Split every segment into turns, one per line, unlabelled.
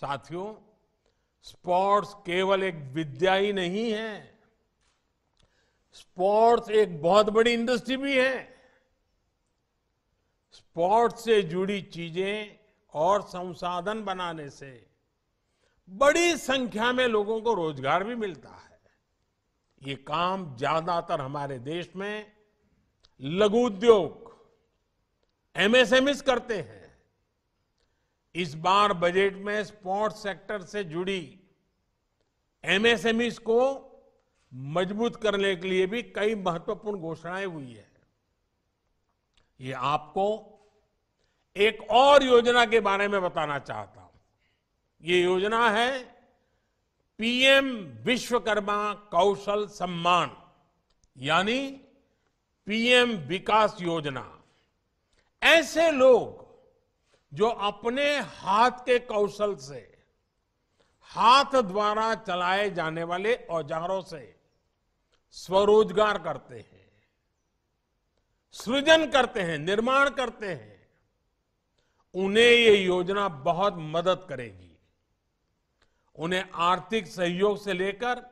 साथियों स्पोर्ट्स केवल एक विद्या ही नहीं है स्पोर्ट्स एक बहुत बड़ी इंडस्ट्री भी है स्पोर्ट्स से जुड़ी चीजें और संसाधन बनाने से बड़ी संख्या में लोगों को रोजगार भी मिलता है ये काम ज्यादातर हमारे देश में लघु उद्योग एमएसएमएस करते हैं इस बार बजट में स्पोर्ट्स सेक्टर से जुड़ी एमएसएमईस को मजबूत करने के लिए भी कई महत्वपूर्ण घोषणाएं हुई है ये आपको एक और योजना के बारे में बताना चाहता हूं ये योजना है पीएम विश्वकर्मा कौशल सम्मान यानी पीएम विकास योजना ऐसे लोग जो अपने हाथ के कौशल से हाथ द्वारा चलाए जाने वाले औजारों से स्वरोजगार करते हैं सृजन करते हैं निर्माण करते हैं उन्हें ये योजना बहुत मदद करेगी उन्हें आर्थिक सहयोग से लेकर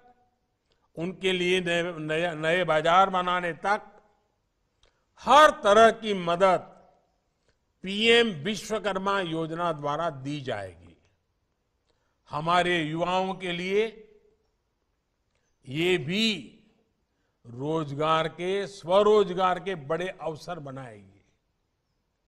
उनके लिए नए नए बाजार बनाने तक हर तरह की मदद पीएम विश्वकर्मा योजना द्वारा दी जाएगी हमारे युवाओं के लिए ये भी रोजगार के स्वरोजगार के बड़े अवसर बनाएगी